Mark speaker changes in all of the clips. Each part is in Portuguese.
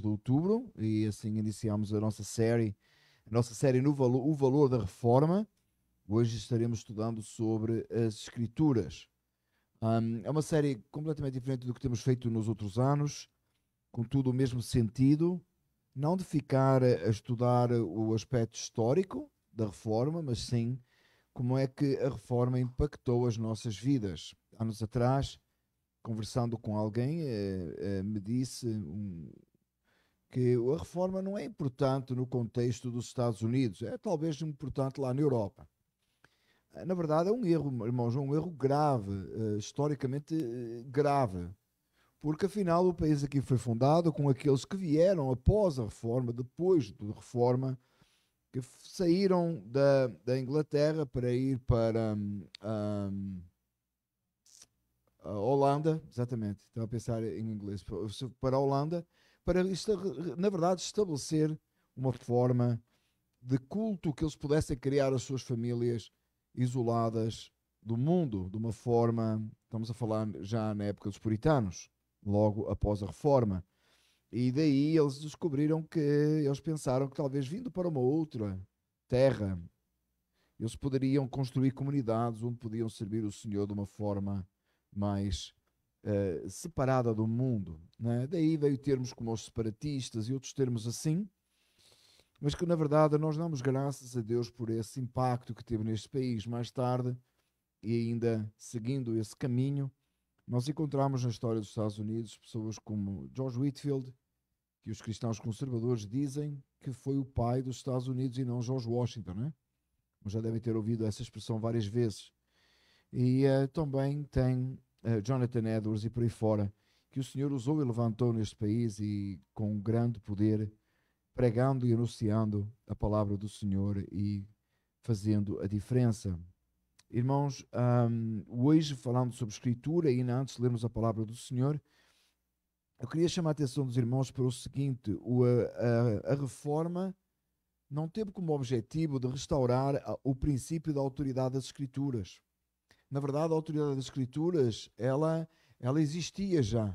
Speaker 1: de outubro e assim iniciamos a nossa série, a nossa série no valor o valor da reforma. Hoje estaremos estudando sobre as escrituras. Um, é uma série completamente diferente do que temos feito nos outros anos, contudo o mesmo sentido, não de ficar a estudar o aspecto histórico da reforma, mas sim como é que a reforma impactou as nossas vidas. Anos atrás, conversando com alguém, eh, eh, me disse um, que a reforma não é importante no contexto dos Estados Unidos, é talvez importante lá na Europa. Ah, na verdade, é um erro, irmãos, é um erro grave, ah, historicamente ah, grave, porque afinal o país aqui foi fundado com aqueles que vieram após a reforma, depois da reforma, que saíram da, da Inglaterra para ir para um, hum, a Holanda, exatamente, estava a pensar em inglês, para a Holanda para, na verdade, estabelecer uma forma de culto que eles pudessem criar as suas famílias isoladas do mundo, de uma forma, estamos a falar já na época dos puritanos, logo após a reforma. E daí eles descobriram que eles pensaram que talvez vindo para uma outra terra, eles poderiam construir comunidades onde podiam servir o Senhor de uma forma mais eh, separada do mundo. Né? Daí veio termos como os separatistas e outros termos assim, mas que na verdade nós damos graças a Deus por esse impacto que teve neste país mais tarde e ainda seguindo esse caminho. Nós encontramos na história dos Estados Unidos pessoas como George Whitfield, que os cristãos conservadores dizem que foi o pai dos Estados Unidos e não George Washington, né? Mas já devem ter ouvido essa expressão várias vezes. E uh, também tem eh, Jonathan Edwards e por aí fora, que o Senhor usou e levantou neste país e com grande poder, pregando e anunciando a palavra do Senhor e fazendo a diferença. Irmãos, um, hoje falando sobre Escritura, e ainda antes de lermos a palavra do Senhor, eu queria chamar a atenção dos irmãos para o seguinte: o, a, a, reforma não teve como objetivo de restaurar o princípio da autoridade das Escrituras na verdade, a autoridade das Escrituras, ela, ela existia já.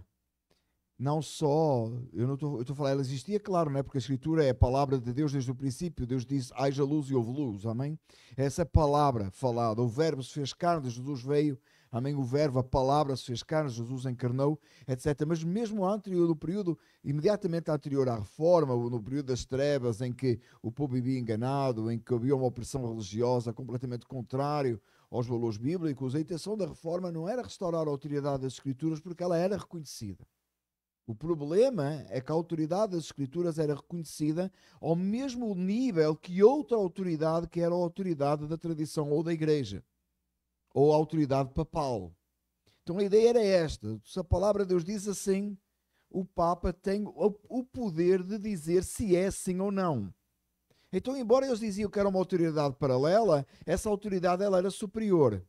Speaker 1: Não só, eu não estou a falar, ela existia, claro, não é? porque a Escritura é a palavra de Deus desde o princípio. Deus disse: haja luz e houve luz, amém? Essa palavra falada, o Verbo se fez carne, Jesus veio, amém? O Verbo, a palavra se fez carne, Jesus encarnou, etc. Mas mesmo anterior, no período imediatamente anterior à reforma, no período das trevas, em que o povo vivia enganado, em que havia uma opressão religiosa completamente contrário aos valores bíblicos, a intenção da reforma não era restaurar a autoridade das Escrituras porque ela era reconhecida. O problema é que a autoridade das Escrituras era reconhecida ao mesmo nível que outra autoridade, que era a autoridade da tradição ou da Igreja, ou a autoridade papal. Então a ideia era esta: se a palavra de Deus diz assim, o Papa tem o poder de dizer se é sim ou não. Então, embora eles diziam que era uma autoridade paralela, essa autoridade ela era superior.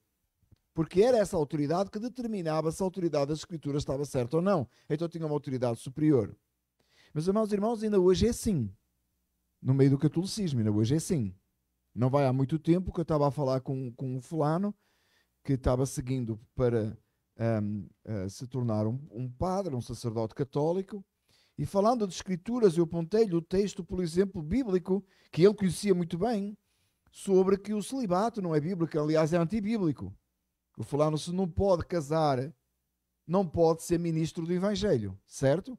Speaker 1: Porque era essa autoridade que determinava se a autoridade das Escrituras estava certa ou não. Então tinha uma autoridade superior. Mas, irmãos e irmãos, ainda hoje é assim. No meio do catolicismo, ainda hoje é assim. Não vai há muito tempo que eu estava a falar com, com um fulano que estava seguindo para um, uh, se tornar um, um padre, um sacerdote católico, e falando de escrituras, eu apontei-lhe o texto, por exemplo, bíblico, que ele conhecia muito bem, sobre que o celibato não é bíblico, aliás, é antibíblico. O fulano se não pode casar, não pode ser ministro do Evangelho, certo?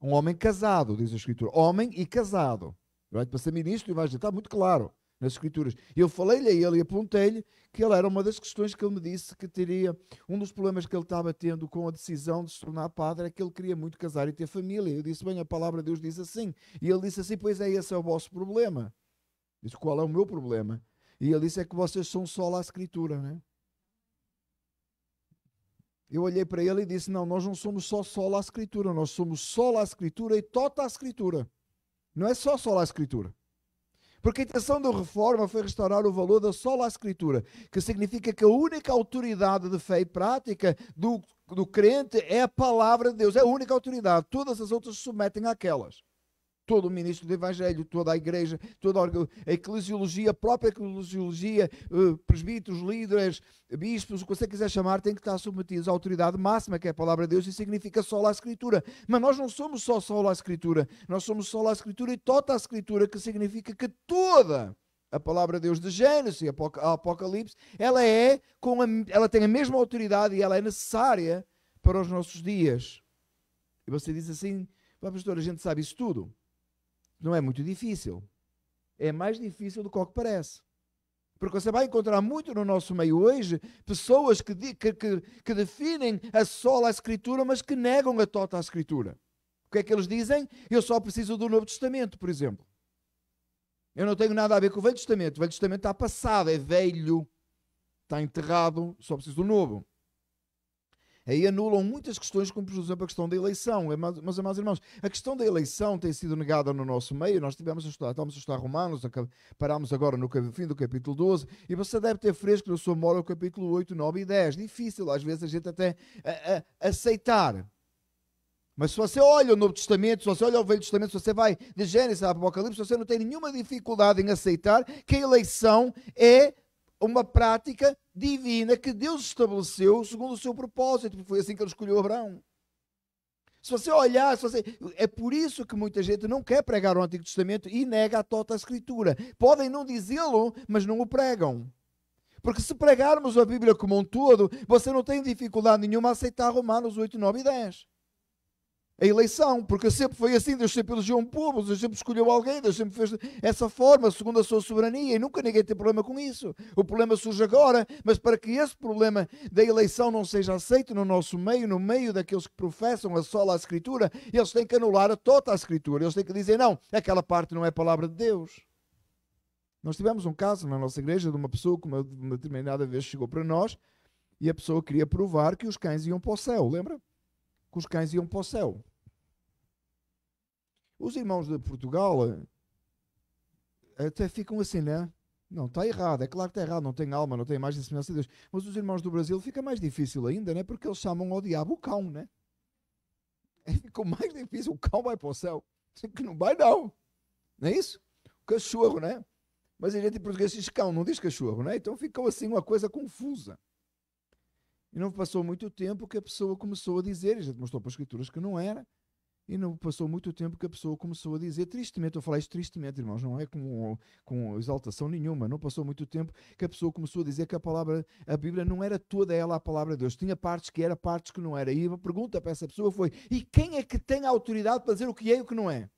Speaker 1: Um homem casado, diz a Escritura. Homem e casado. Right? Para ser ministro do Evangelho, está muito claro nas Escrituras. Eu falei-lhe a ele e apontei-lhe que ele era uma das questões que ele me disse que teria. Um dos problemas que ele estava tendo com a decisão de se tornar padre é que ele queria muito casar e ter família. Eu disse: Bem, a palavra de Deus diz assim. E ele disse assim: Pois é, esse é o vosso problema. Eu disse: Qual é o meu problema? E ele disse: É que vocês são só lá a Escritura, né? Eu olhei para ele e disse: Não, nós não somos só só lá a Escritura, nós somos só lá a Escritura e tota a Escritura. Não é só só lá a Escritura. Porque a intenção da reforma foi restaurar o valor da sola escritura, que significa que a única autoridade de fé e prática do, do crente é a palavra de Deus, é a única autoridade. Todas as outras se submetem àquelas todo o ministro do Evangelho, toda a igreja, toda a eclesiologia, a própria eclesiologia, eh, presbíteros, líderes, bispos, o que você quiser chamar, tem que estar submetidos à autoridade máxima, que é a palavra de Deus, e significa só a Escritura. Mas nós não somos só só a Escritura, nós somos só a Escritura e toda a Escritura, que significa que toda a palavra de Deus de Gênesis e Apocalipse, ela é com a, ela tem a mesma autoridade e ela é necessária para os nossos dias. E você diz assim, pastor, a gente sabe isso tudo não é muito difícil. É mais difícil do que o que parece. Porque você vai encontrar muito no nosso meio hoje pessoas que, que, que, que definem a sola a Escritura, mas que negam a tota a Escritura. O que é que eles dizem? Eu só preciso do Novo Testamento, por exemplo. Eu não tenho nada a ver com o Velho Testamento. O Velho Testamento está passado, é velho, está enterrado, só preciso do Novo aí anulam muitas questões, como por exemplo a questão da eleição. É mas, amados irmãos, a questão da eleição tem sido negada no nosso meio. Nós tivemos a estudar, estamos a estudar Romanos, parámos agora no fim do capítulo 12, e você deve ter fresco na sua memória o capítulo 8, 9 e 10. Difícil, às vezes, a gente até a, a, aceitar. Mas se você olha o Novo Testamento, se você olha o Velho Testamento, se você vai de Gênesis a Apocalipse, você não tem nenhuma dificuldade em aceitar que a eleição é uma prática divina que Deus estabeleceu segundo o seu propósito. Foi assim que ele escolheu Abraão. Se você olhar, se você... é por isso que muita gente não quer pregar o Antigo Testamento e nega a tota Escritura. Podem não dizê-lo, mas não o pregam. Porque se pregarmos a Bíblia como um todo, você não tem dificuldade nenhuma a aceitar Romanos 8, 9 e 10 a eleição, porque sempre foi assim, Deus sempre elegeu um povo, Deus sempre escolheu alguém, Deus sempre fez essa forma, segundo a sua soberania, e nunca ninguém tem problema com isso. O problema surge agora, mas para que esse problema da eleição não seja aceito no nosso meio, no meio daqueles que professam a sola a Escritura, eles têm que anular a toda a Escritura, eles têm que dizer, não, aquela parte não é palavra de Deus. Nós tivemos um caso na nossa igreja de uma pessoa que uma determinada vez chegou para nós e a pessoa queria provar que os cães iam para o céu, lembra? que os cães iam para o céu. Os irmãos de Portugal eh, até ficam assim, né? Não, está errado, é claro que está errado, não tem alma, não tem mais e semelhança de Deus. Mas os irmãos do Brasil fica mais difícil ainda, né? Porque eles chamam ao diabo o cão, né? É ficou mais difícil, o cão vai para o céu. Que não vai, não. Não é isso? O cachorro, né? Mas a gente em português diz cão, não diz cachorro, né? Então ficou assim uma coisa confusa. E não passou muito tempo que a pessoa começou a dizer, já mostrou para as escrituras que não era, e não passou muito tempo que a pessoa começou a dizer, tristemente, eu falei isto tristemente, irmãos, não é com, com exaltação nenhuma, não passou muito tempo que a pessoa começou a dizer que a palavra, a Bíblia não era toda ela a palavra de Deus, tinha partes que era, partes que não era. E a pergunta para essa pessoa foi: e quem é que tem a autoridade para dizer o que é e o que não é?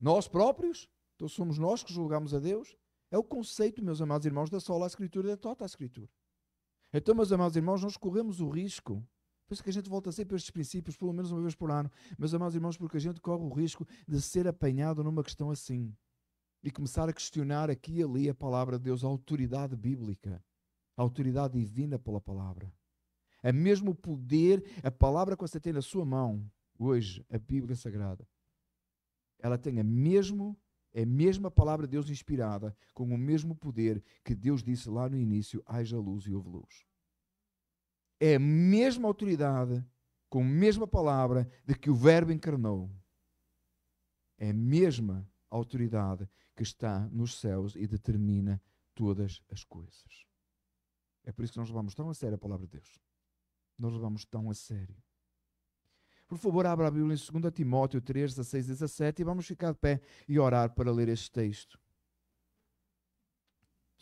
Speaker 1: Nós próprios? Então somos nós que julgamos a Deus? É o conceito, meus amados irmãos, da sola à escritura e da tota à escritura. Então, meus amados irmãos, nós corremos o risco por isso que a gente volta sempre a estes princípios, pelo menos uma vez por ano. Meus amados irmãos, porque a gente corre o risco de ser apanhado numa questão assim e começar a questionar aqui e ali a palavra de Deus, a autoridade bíblica, a autoridade divina pela palavra. É mesmo o poder, a palavra que você tem na sua mão hoje, a Bíblia Sagrada, ela tem a mesmo é a mesma palavra de Deus inspirada, com o mesmo poder que Deus disse lá no início: haja luz e houve luz. É a mesma autoridade, com a mesma palavra de que o Verbo encarnou. É a mesma autoridade que está nos céus e determina todas as coisas. É por isso que nós levamos tão a sério a palavra de Deus. Nós levamos tão a sério. Por favor, abra a Bíblia em 2 Timóteo 3, 16, 17 e vamos ficar de pé e orar para ler este texto.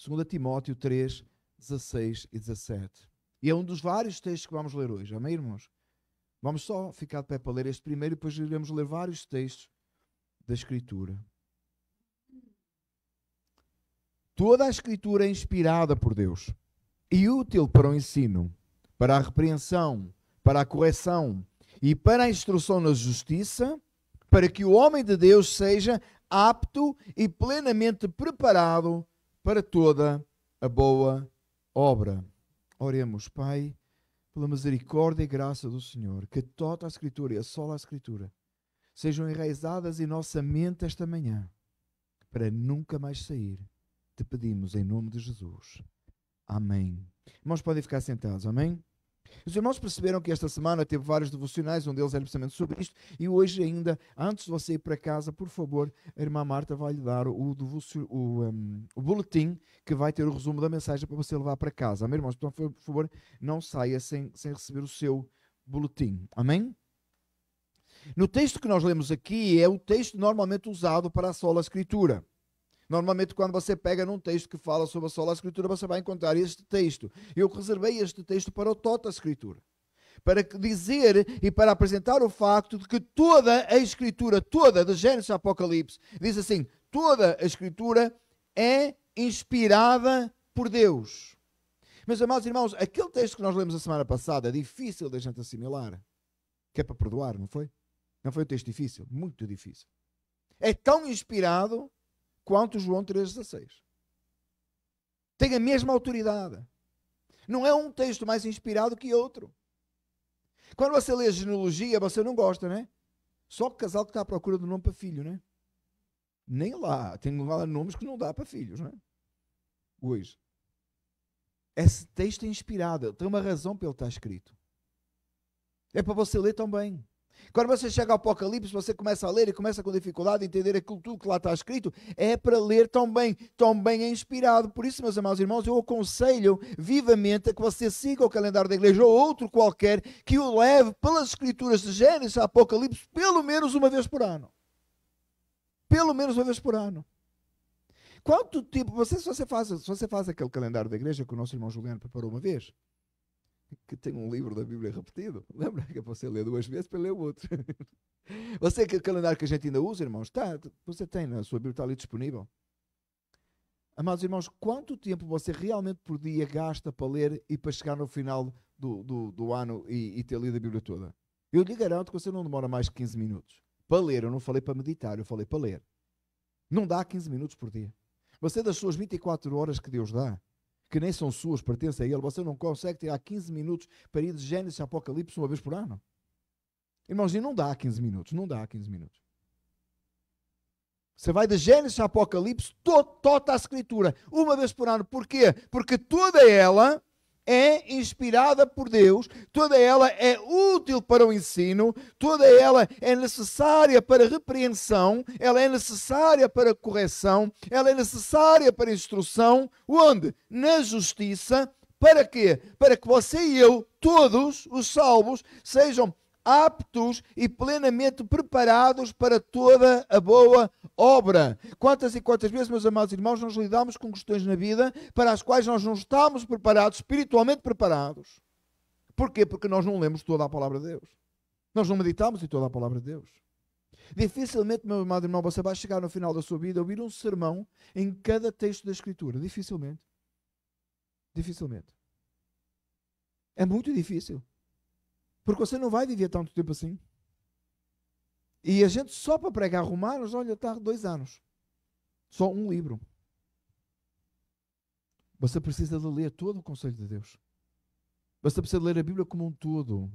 Speaker 1: 2 Timóteo 3, 16 e 17. E é um dos vários textos que vamos ler hoje, amém, irmãos? Vamos só ficar de pé para ler este primeiro e depois iremos ler vários textos da Escritura. Toda a Escritura é inspirada por Deus e útil para o ensino, para a repreensão, para a correção e para a instrução na justiça, para que o homem de Deus seja apto e plenamente preparado para toda a boa obra. Oremos, Pai, pela misericórdia e graça do Senhor, que toda a Escritura e a sola a Escritura sejam enraizadas em nossa mente esta manhã, para nunca mais sair. Te pedimos em nome de Jesus. Amém. Irmãos, podem ficar sentados. Amém? Os irmãos perceberam que esta semana teve vários devocionais, um deles era precisamente sobre isto, e hoje ainda, antes de você ir para casa, por favor, a irmã Marta vai lhe dar o, devocio, o, um, o boletim que vai ter o resumo da mensagem para você levar para casa. Amém, irmãos? Então, por favor, não saia sem, sem receber o seu boletim. Amém? No texto que nós lemos aqui, é o texto normalmente usado para a sola escritura. Normalmente, quando você pega num texto que fala sobre a sola escritura, você vai encontrar este texto. Eu reservei este texto para o a escritura. Para dizer e para apresentar o facto de que toda a escritura, toda, de Gênesis a Apocalipse, diz assim: toda a escritura é inspirada por Deus. Meus amados irmãos, aquele texto que nós lemos a semana passada, é difícil da gente assimilar, que é para perdoar, não foi? Não foi um texto difícil? Muito difícil. É tão inspirado quanto João 3,16. Tem a mesma autoridade. Não é um texto mais inspirado que outro. Quando você lê a genealogia, você não gosta, né? Só o casal que está à procura do nome para filho, né? Nem lá. Tem lá nomes que não dá para filhos, né? Hoje. Esse texto é inspirado. Tem uma razão pelo estar escrito. É para você ler também. Quando você chega ao Apocalipse, você começa a ler e começa com dificuldade a entender aquilo tudo que lá está escrito, é para ler tão bem, tão bem é inspirado. Por isso, meus amados irmãos, eu aconselho vivamente a que você siga o calendário da igreja ou outro qualquer que o leve pelas escrituras de Gênesis a Apocalipse pelo menos uma vez por ano. Pelo menos uma vez por ano. Quanto tempo, você, se, você faz, se você faz aquele calendário da igreja que o nosso irmão Juliano preparou uma vez, que tem um livro da Bíblia repetido. Lembra que é para você ler duas vezes para ler o outro. você que o calendário que a gente ainda usa, irmãos, está, você tem na é? sua Bíblia, está ali disponível. Amados irmãos, quanto tempo você realmente por dia gasta para ler e para chegar no final do, do, do ano e, e ter lido a Bíblia toda? Eu lhe garanto que você não demora mais de 15 minutos. Para ler, eu não falei para meditar, eu falei para ler. Não dá 15 minutos por dia. Você, das suas 24 horas que Deus dá, que nem são suas, pertencem a Ele, você não consegue tirar 15 minutos para ir de Gênesis a Apocalipse uma vez por ano. Irmãos, e não dá 15 minutos, não dá 15 minutos. Você vai de Gênesis a Apocalipse, toda tota a Escritura, uma vez por ano. Porquê? Porque toda é ela é inspirada por Deus, toda ela é útil para o ensino, toda ela é necessária para repreensão, ela é necessária para correção, ela é necessária para instrução, onde? Na justiça, para quê? Para que você e eu, todos os salvos, sejam aptos e plenamente preparados para toda a boa obra. Quantas e quantas vezes, meus amados irmãos, nós lidamos com questões na vida para as quais nós não estamos preparados, espiritualmente preparados. Porquê? Porque nós não lemos toda a palavra de Deus. Nós não meditamos em toda a palavra de Deus. Dificilmente, meu amado irmão, você vai chegar no final da sua vida a ouvir um sermão em cada texto da Escritura. Dificilmente. Dificilmente. É muito difícil. Porque você não vai viver tanto tempo assim. E a gente só para pregar Romanos, olha, está dois anos. Só um livro. Você precisa de ler todo o Conselho de Deus. Você precisa de ler a Bíblia como um todo.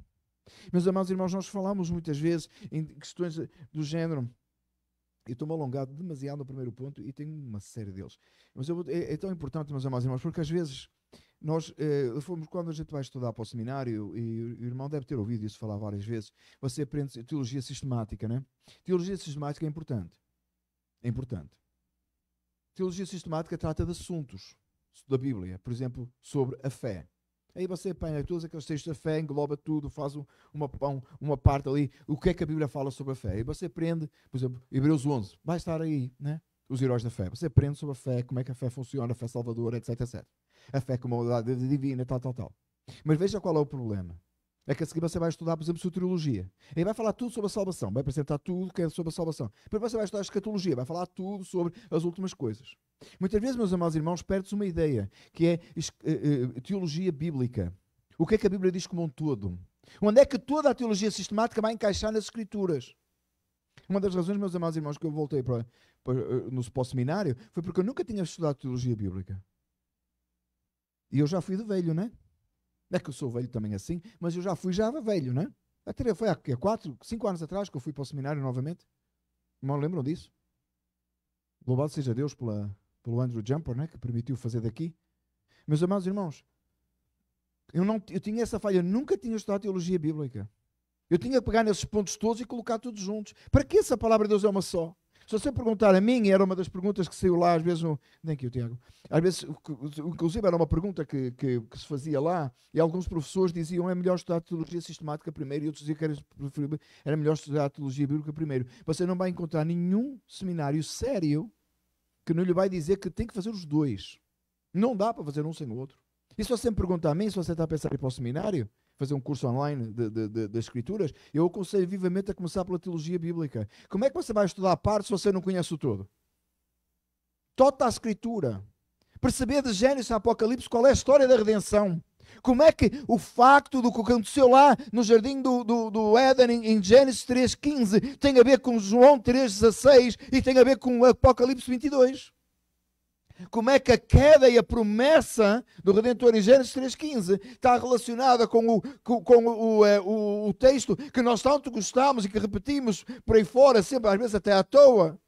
Speaker 1: Meus amados irmãos, nós falamos muitas vezes em questões do género. Eu estou-me alongado demasiado no primeiro ponto e tenho uma série deles. Mas vou, é, é, tão importante, meus amados irmãos, porque às vezes nós eh, fomos, quando a gente vai estudar para o seminário, e o irmão deve ter ouvido isso falar várias vezes, você aprende teologia sistemática, né? Teologia sistemática é importante. É importante. Teologia sistemática trata de assuntos da Bíblia, por exemplo, sobre a fé. Aí você apanha todos aqueles textos da fé, engloba tudo, faz um, uma, um, uma parte ali, o que é que a Bíblia fala sobre a fé. E você aprende, por exemplo, Hebreus 11, vai estar aí, né? Os heróis da fé. Você aprende sobre a fé, como é que a fé funciona, a fé salvadora, etc, etc a fé como uma verdade divina, tal, tal, tal. Mas veja qual é o problema. É que a seguir você vai estudar, por exemplo, soteriologia. Aí vai falar tudo sobre a salvação, vai apresentar tudo que é sobre a salvação. Depois você vai estudar escatologia, vai falar tudo sobre as últimas coisas. Muitas vezes, meus amados irmãos, perde-se uma ideia, que é eh, eh, teologia bíblica. O que é que a Bíblia diz como um todo? Onde é que toda a teologia sistemática vai encaixar nas Escrituras? Uma das razões, meus amados irmãos, que eu voltei para, para eh, no seminário foi porque eu nunca tinha estudado teologia bíblica. E eu já fui de velho, né? É que eu sou velho também assim, mas eu já fui já velho, né? Até foi há, há quatro, cinco anos atrás que eu fui para o seminário novamente. Não lembram disso? Louvado seja Deus pela, pelo Andrew Jumper, né? Que permitiu fazer daqui. Meus amados irmãos, eu, não, eu tinha essa falha, nunca tinha estudado teologia bíblica. Eu tinha que pegar nesses pontos todos e colocar todos juntos. Para que essa palavra de Deus é uma só? Se você perguntar a mim, era uma das perguntas que saiu lá, às vezes, no, nem aqui o Tiago, às vezes, inclusive era uma pergunta que, que, que, se fazia lá, e alguns professores diziam é melhor estudar teologia sistemática primeiro, e outros diziam que era, era melhor estudar teologia bíblica primeiro. Você não vai encontrar nenhum seminário sério que não lhe vai dizer que tem que fazer os dois. Não dá para fazer um sem o outro. E se você me perguntar a mim, se você está a pensar em ir para o seminário, fazer um curso online das Escrituras, eu aconselho vivamente a começar pela teologia bíblica. Como é que você vai estudar a parte se você não conhece o todo? Toda a Escritura. Perceber de Gênesis a Apocalipse qual é a história da redenção. Como é que o facto do que aconteceu lá no jardim do, do, do Éden em, Gênesis 3.15 tem a ver com João 3.16 e tem a ver com Apocalipse 22? como é que a queda e a promessa do Redentor em Gênesis 3.15 está relacionada com, o, com, com o, eh, o, o, texto que nós tanto gostamos e que repetimos por aí fora, sempre, às vezes até à toa,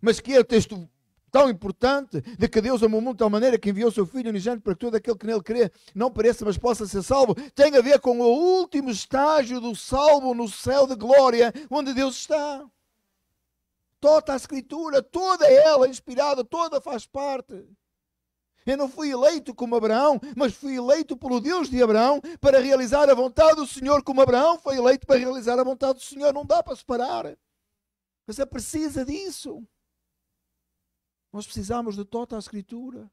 Speaker 1: mas que é o texto tão importante de que Deus amou o mundo de tal maneira que enviou o seu Filho unigênito para que todo aquele que nele crê não pareça, mas possa ser salvo, tem a ver com o último estágio do salvo no céu de glória onde Deus está toda a Escritura, toda ela é inspirada, toda faz parte. Eu não fui eleito como Abraão, mas fui eleito pelo Deus de Abraão para realizar a vontade do Senhor, como Abraão foi eleito para realizar a vontade do Senhor. Não dá para separar. Você é precisa disso. Nós precisamos de toda a Escritura.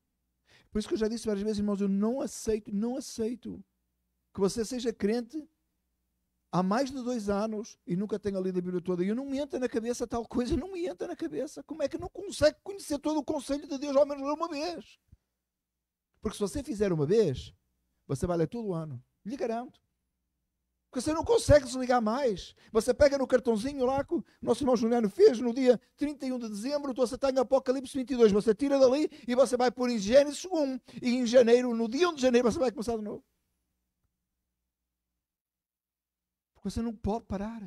Speaker 1: Por isso que eu já disse várias vezes, irmãos, eu não aceito, não aceito que você seja crente há mais de dois anos e nunca tenho lido a Bíblia toda. E eu não me entra na cabeça tal coisa, não me entra na cabeça. Como é que não consegue conhecer todo o conselho de Deus ao menos uma vez? Porque se você fizer uma vez, você vai ler todo o ano. Lhe garanto. Porque você não consegue desligar mais. Você pega no cartãozinho lá que o nosso irmão Juliano fez no dia 31 de dezembro, você está em Apocalipse 22. Você tira dali e você vai por em Gênesis 1. E em janeiro, no dia 1 de janeiro, você vai começar de novo. Você não pode parar.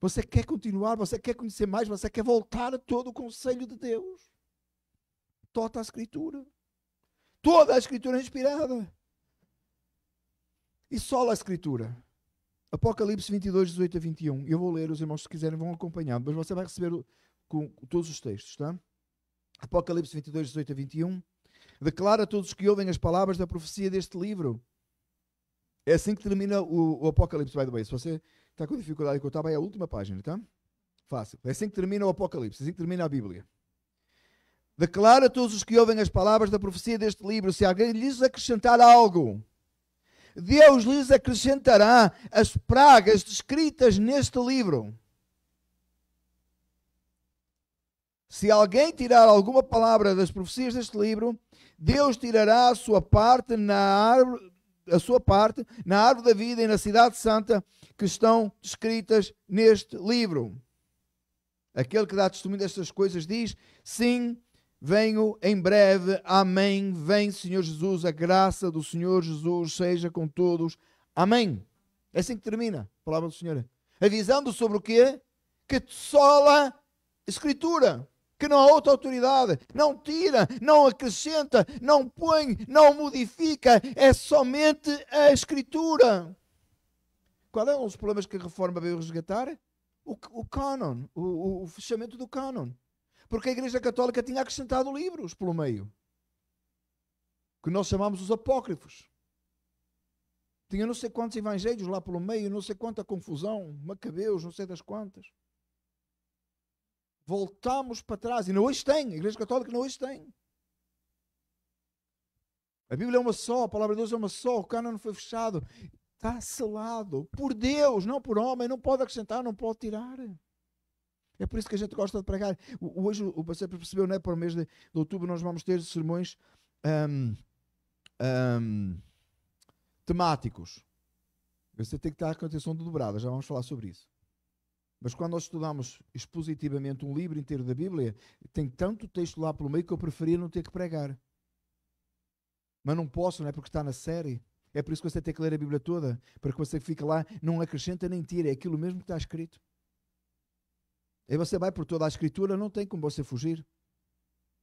Speaker 1: Você quer continuar, você quer conhecer mais, você quer voltar a todo o conselho de Deus. Toda a Escritura. Toda a Escritura é inspirada. E só a Escritura. Apocalipse 22, 18 a 21. Eu vou ler, os irmãos, se quiserem, vão acompanhar. Mas você vai receber com, com todos os textos, tá? Apocalipse 22, 18 a 21. Declara a todos que ouvem as palavras da profecia deste livro é assim que termina o, o Apocalipse, by the way. Se você está com dificuldade de contar, vai a última página, tá? Fácil. É assim que termina o Apocalipse, é assim que termina a Bíblia. Declara a todos os que ouvem as palavras da profecia deste livro, se alguém lhes acrescentar algo, Deus lhes acrescentará as pragas descritas neste livro. Se alguém tirar alguma palavra das profecias deste livro, Deus tirará a sua parte na árvore, a sua parte na árvore da vida e na cidade santa que estão descritas neste livro. Aquele que dá testemunho destas coisas diz: Sim, venho em breve. Amém. Vem, Senhor Jesus. A graça do Senhor Jesus seja com todos. Amém. É assim que termina a palavra do Senhor. Avisando sobre o quê? Que sola Escritura que não há outra autoridade. Não tira, não acrescenta, não põe, não modifica. É somente a Escritura. Qual é um dos problemas que a reforma veio resgatar? O, o canon, o, o fechamento do canon. Porque a Igreja Católica tinha acrescentado livros pelo meio, que nós chamamos os apócrifos. Tinha não sei quantos evangelhos lá pelo meio, não sei quanta confusão, Macabeus, não sei das quantas voltamos para trás. E não hoje tem, a Igreja Católica não hoje tem. A Bíblia é uma só, a palavra de Deus é uma só, o não foi fechado. Está selado por Deus, não por homem, não pode acrescentar, não pode tirar. É por isso que a gente gosta de pregar. Hoje, o você percebeu, não é? Para o mês de, de outubro, nós vamos ter sermões um, um, temáticos. Você tem que estar com a atenção dobrada, já vamos falar sobre isso. Mas quando nós estudamos expositivamente um livro inteiro da Bíblia, tem tanto texto lá pelo meio que eu preferia não ter que pregar. Mas não posso, não é porque está na série. É por isso que você tem que ler a Bíblia toda, para que você fica lá, não acrescenta nem tira, é aquilo mesmo que está escrito. Aí você vai por toda a Escritura, não tem como você fugir.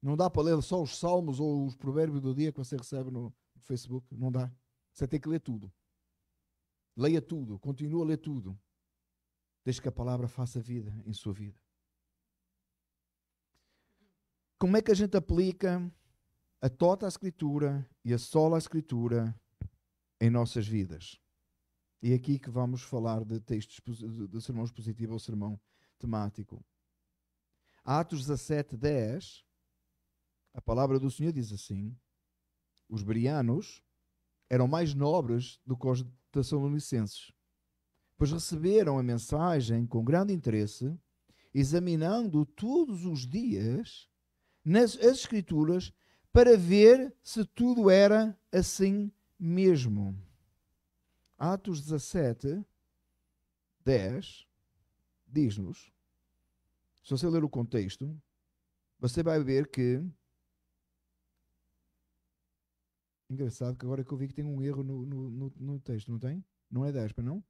Speaker 1: Não dá para ler só os Salmos ou os Provérbios do dia que você recebe no Facebook. Não dá. Você tem que ler tudo. Leia tudo, continua a ler tudo. Deixe que a palavra faça vida em sua vida. Como é que a gente aplica a toda a Escritura e a sola Escritura em nossas vidas? E é aqui que vamos falar de textos de sermão expositivo ou sermão temático. Atos 17, 10, a palavra do Senhor diz assim: Os brianos eram mais nobres do que os tessalonicenses pois receberam a mensagem com grande interesse, examinando todos os dias nas as Escrituras para ver se tudo era assim mesmo. Atos 17, 10, diz-nos, se você ler o contexto, você vai ver que. Engraçado que agora é que eu vi que tem um erro no, no, no, no texto, não tem? Não é 10 para não?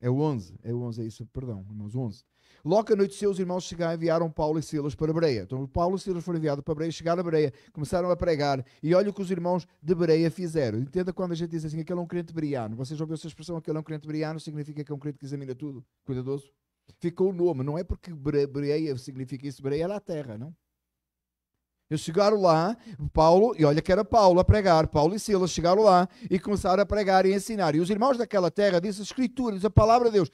Speaker 1: É o 11, é o 11, é isso, perdão, irmãos, 11. Logo à noite, seus irmãos chegaram, enviaram Paulo e Silas para Bereia. Então, Paulo e Silas foram enviados para Bereia, chegaram a Bereia, começaram a pregar. E olha o que os irmãos de Bereia fizeram. Entenda quando a gente diz assim: aquele é um crente briano. Vocês já ouviram essa expressão? Aquele é um crente briano? significa que é um crente que examina tudo, cuidadoso. Ficou o nome, não é porque Bereia significa isso, Bereia era a terra, não? Eles chegaram lá, Paulo, e olha que era Paulo a pregar, Paulo e Silas chegaram lá e começaram a pregar e ensinar. E os irmãos daquela terra diz a Escritura, diz a palavra de Deus,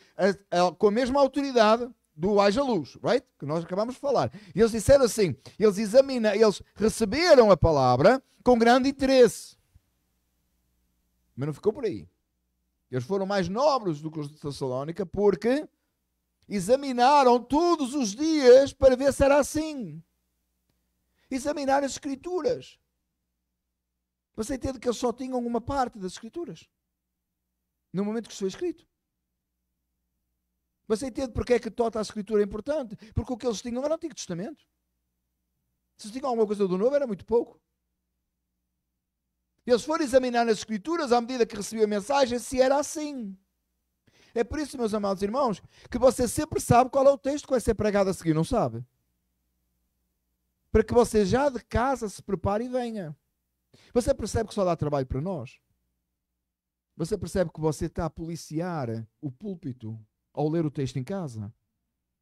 Speaker 1: a, a, com a mesma autoridade do Haja Luz, right? que nós acabamos de falar. E eles disseram assim, eles examinam, eles receberam a palavra com grande interesse. Mas não ficou por aí. Eles foram mais nobres do que os de Tessalónica porque examinaram todos os dias para ver se era assim examinar as Escrituras. Você entende que eles só tinham uma parte das Escrituras no momento que foi escrito. Você entende porque é que toda a Escritura é importante? Porque o que eles tinham era o Antigo Testamento. Se tinham alguma coisa do Novo, era muito pouco. Eles foram examinar as Escrituras à medida que recebiam a mensagem, se era assim. É por isso, meus amados irmãos, que você sempre sabe qual é o texto que vai ser pregado a seguir, não sabe? para que você já de casa se prepare e venha. Você percebe que só dá trabalho para nós? Você percebe que você está a policiar o púlpito ao ler o texto em casa?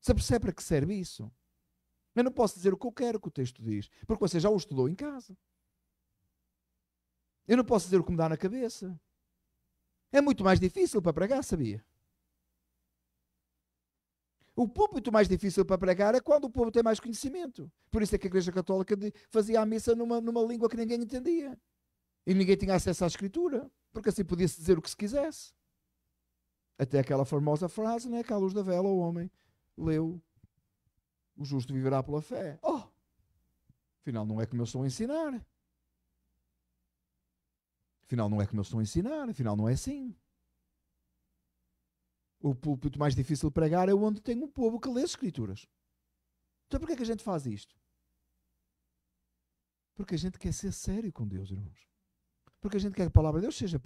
Speaker 1: Você percebe para que serve isso? Eu não posso dizer o que eu quero que o texto diz, porque você já o estudou em casa. Eu não posso dizer o que me dá na cabeça. É muito mais difícil para pregar, sabia? O púlpito mais difícil para pregar é quando o povo tem mais conhecimento. Por isso é que a Igreja Católica fazia a missa numa, numa língua que ninguém entendia. E ninguém tinha acesso à Escritura, porque assim podia-se dizer o que se quisesse. Até aquela famosa frase, né? Que à luz da vela o homem leu: O justo viverá pela fé. Oh! Afinal, não é como eu estou a ensinar. Afinal, não é como eu estou a ensinar. Afinal, não é assim o púlpito mais difícil de pregar é onde tem um povo que lê as Escrituras. Então porquê é que a gente faz isto? Porque a gente quer ser sério com Deus, irmãos. Porque a gente quer que a palavra de Deus seja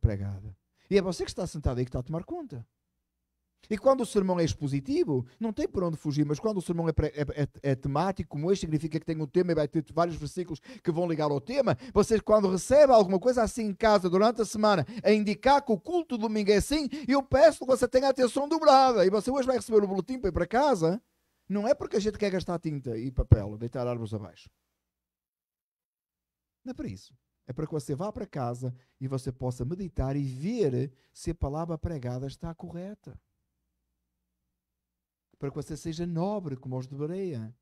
Speaker 1: pregada. E é você que está sentado aí que está a tomar conta. E quando o sermão é expositivo, não tem por onde fugir, mas quando o sermão é, é, é, é temático, como este, significa que tem um tema e vai ter vários versículos que vão ligar ao tema. Vocês, quando recebem alguma coisa assim em casa durante a semana, a indicar que o culto do domingo é assim, eu peço que você tenha atenção dobrada. E você hoje vai receber o boletim para ir para casa. Não é porque a gente quer gastar tinta e papel, deitar árvores abaixo. Não é para isso. É para que você vá para casa e você possa meditar e ver se a palavra pregada está correta para que você seja nobre como os de Bereia.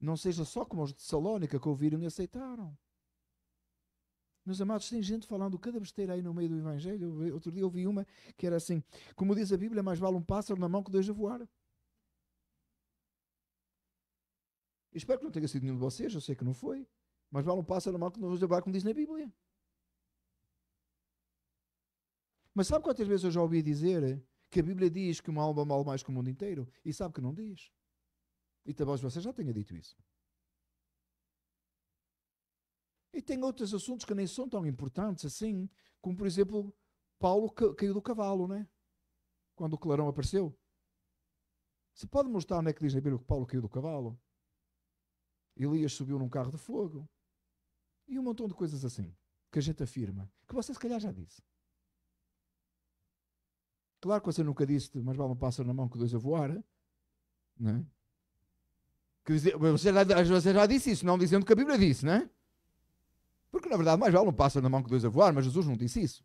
Speaker 1: Não seja só como os de Salónica que ouviram e aceitaram. Meus amados, tem gente falando cada besteira aí no meio do Evangelho. Outro dia ouvi uma que era assim: como diz a Bíblia, mais vale um pássaro na mão que dois a voar. Espero que não tenha sido nenhum de vocês, eu sei que não foi. Mais vale um pássaro na mão que dois a voar, como diz na Bíblia. Mas sabe quantas vezes eu já ouvi dizer que a Bíblia diz que uma alma mal mais que o mundo inteiro e sabe que não diz. E talvez você já tenha dito isso. E tem outros assuntos que nem são tão importantes assim, como por exemplo, Paulo caiu do cavalo, né? Quando o clarão apareceu. Você pode mostrar onde é que diz na Bíblia que Paulo caiu do cavalo? Elias subiu num carro de fogo. E um montão de coisas assim, que a gente afirma, que você se calhar já disse. Claro que você nunca disse mais vale um pássaro na mão que dois a voar, não é? você, já, você já disse isso, não dizendo o que a Bíblia disse, não é? Porque na verdade mais vale um pássaro na mão que dois a voar, mas Jesus não disse isso.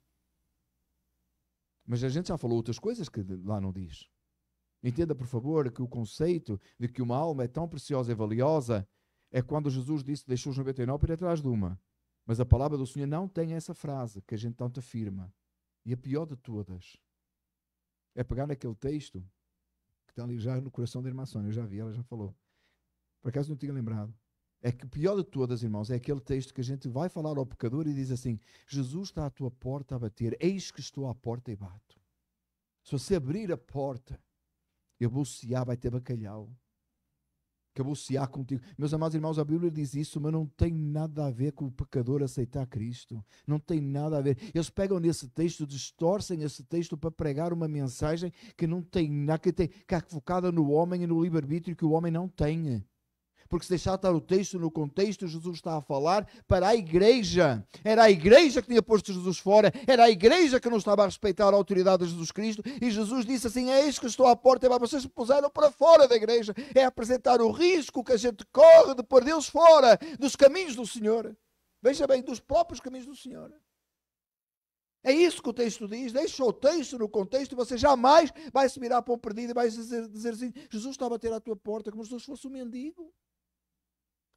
Speaker 1: Mas a gente já falou outras coisas que lá não diz. Entenda, por favor, que o conceito de que uma alma é tão preciosa e valiosa é quando Jesus disse: Deixou os 99 para ir atrás de uma. Mas a palavra do Senhor não tem essa frase que a gente tanto afirma. E a pior de todas é pegar naquele texto que está ali já no coração da irmã Sônia, eu já vi, ela já falou. Por acaso não tinha lembrado. É que o pior de todas, irmãos, é aquele texto que a gente vai falar ao pecador e diz assim: Jesus está à tua porta a bater, eis que estou à porta e bato. Se você abrir a porta, eu vou cear, vai ter bacalhau acabou-se há contigo. Meus amados irmãos, a Bíblia diz isso, mas não tem nada a ver com o pecador aceitar Cristo. Não tem nada a ver. Eles pegam nesse texto, distorcem esse texto para pregar uma mensagem que não tem nada, que, tem, que é focada no homem e no livre-arbítrio que o homem não tem. Porque se deixar estar o texto no contexto, Jesus está a falar para a igreja. Era a igreja que tinha posto Jesus fora, era a igreja que não estava a respeitar a autoridade de Jesus Cristo. E Jesus disse assim: É isso que estou à porta, mas é vocês se puseram para fora da igreja. É apresentar o risco que a gente corre de perder Deus fora dos caminhos do Senhor. Veja bem, dos próprios caminhos do Senhor. É isso que o texto diz. Deixa o texto no contexto e você jamais vai se virar para um perdido e vai dizer, dizer assim: Jesus estava a ter à tua porta como se fosse um mendigo.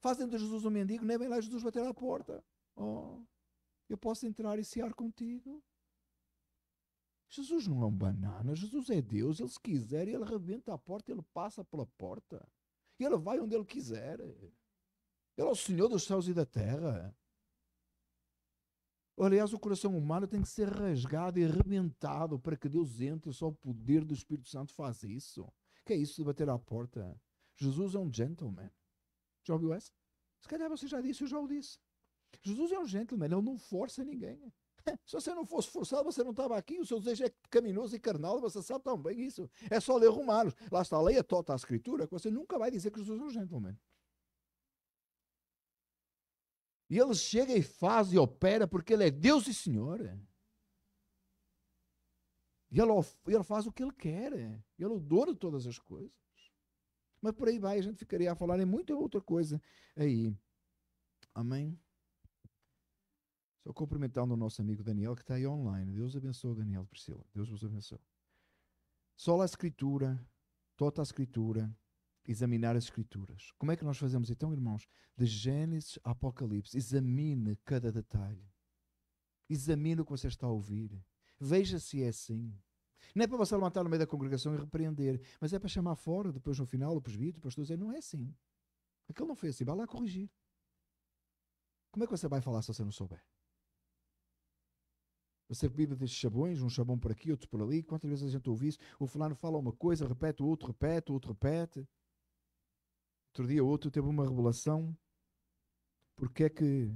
Speaker 1: Fazem de Jesus um mendigo, nem vem lá Jesus bater à porta. Oh, eu posso entrar e cear contigo? Jesus não é um banana, Jesus é Deus. Ele, se quiser, ele rebenta a porta, ele passa pela porta. E ele vai onde ele quiser. Ele é o Senhor dos céus e da terra. Aliás, o coração humano tem que ser rasgado e arrebentado para que Deus entre. Só o poder do Espírito Santo faz isso. Que é isso de bater à porta? Jesus é um gentleman. Já ouviu essa? Se calhar você já disse, eu já o disse. Jesus é um gentleman, ele não força ninguém. Se você não fosse forçado, você não estava aqui. O seu desejo é caminhoso e carnal, você sabe tão bem isso. É só ler Romanos. Lá está, a leia é toda a Escritura, que você nunca vai dizer que Jesus é um gentleman. E ele chega e faz e opera, porque ele é Deus e Senhor. E ele, ele faz o que ele quer. Ele é o dono de todas as coisas. Mas por aí vai, a gente ficaria a falar em é muita outra coisa aí. Amém? Só cumprimentando o nosso amigo Daniel que está aí online. Deus abençoe Daniel Priscila. Deus vos abençoe. Só a Escritura, toda a Escritura, examinar as Escrituras. Como é que nós fazemos então, irmãos? De Gênesis a Apocalipse, examine cada detalhe. Examine o que você está a ouvir. Veja se é assim. Não é para você levantar no meio da congregação e repreender, mas é para chamar fora, depois no final, o presbítero, o pastor, dizer: não é assim. Aquilo não foi assim, vai lá corrigir. Como é que você vai falar se você não souber? Você bebe destes chabões, um chabão por aqui, outro por ali. Quantas vezes a gente ouve isso? O fulano fala uma coisa, repete, o outro repete, o outro repete. Outro dia, outro teve uma revelação. Porque é que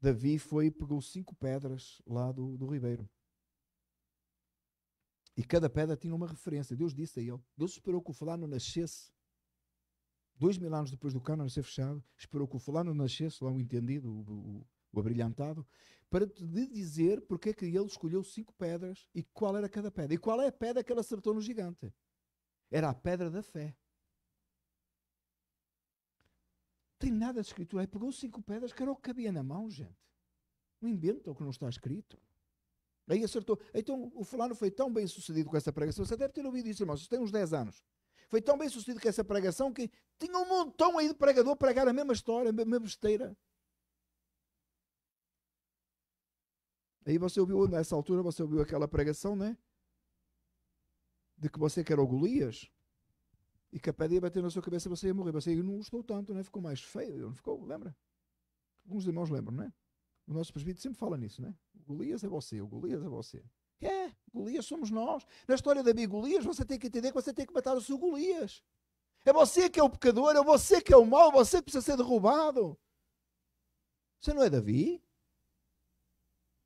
Speaker 1: Davi foi e pegou cinco pedras lá do, do Ribeiro? E cada pedra tinha uma referência. Deus disse a ele. Deus esperou que o fulano nascesse. Dois mil anos depois do cânon ser fechado, esperou que o fulano nascesse, lá o entendido, o, o, o abrilhantado, para te dizer porque é que ele escolheu cinco pedras e qual era cada pedra. E qual é a pedra que ele acertou no gigante? Era a pedra da fé. Tem nada de escritura. Ele pegou cinco pedras que era o que cabia na mão, gente. Não inventam o que não está escrito. Aí acertou. Então o fulano foi tão bem sucedido com essa pregação. Você deve ter ouvido isso, irmãos. Você tem uns 10 anos. Foi tão bem sucedido com essa pregação que tinha um montão aí de pregador pregar a mesma história, a mesma besteira. Aí você ouviu, nessa altura, você ouviu aquela pregação, né? De que você que era o Golias e que a pedra ia bater na sua cabeça e você ia morrer. Você não gostou tanto, né? Ficou mais feio, não ficou? Lembra? Alguns irmãos lembram, não é? O nosso presbítero sempre fala nisso, né? O Golias é você, o Golias é você. É, Golias somos nós. Na história da Bíblia, Golias, você tem que entender que você tem que matar o seu Golias. É você que é o pecador, é você que é o mal, você que precisa ser derrubado. Você não é Davi?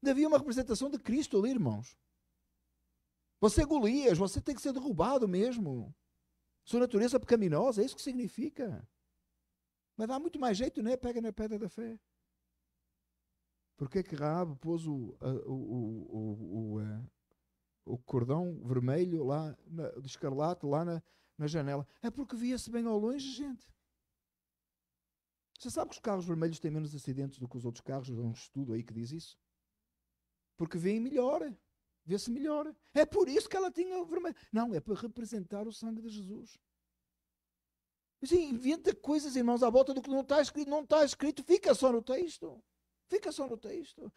Speaker 1: Davi é uma representação de Cristo ali, irmãos. Você é Golias, você tem que ser derrubado mesmo. Sua natureza pecaminosa, é isso que significa. Mas dá muito mais jeito, não é? Pega na pedra da fé. Por que é que Raab pôs o, o, o, o, eh, o cordão vermelho lá, na, de escarlate, lá na, na janela? É porque via-se bem ao longe, gente. Você sabe que os carros vermelhos têm menos acidentes do que os outros carros? Há um estudo aí que diz isso. Porque vêem melhor. Eh. Vê-se melhor. É por isso que ela tinha o vermelho. Não, é para representar o sangue de Jesus. Você inventa coisas, irmãos, à volta do que não está escrito. Não está escrito, fica só no texto. Fica só no texto.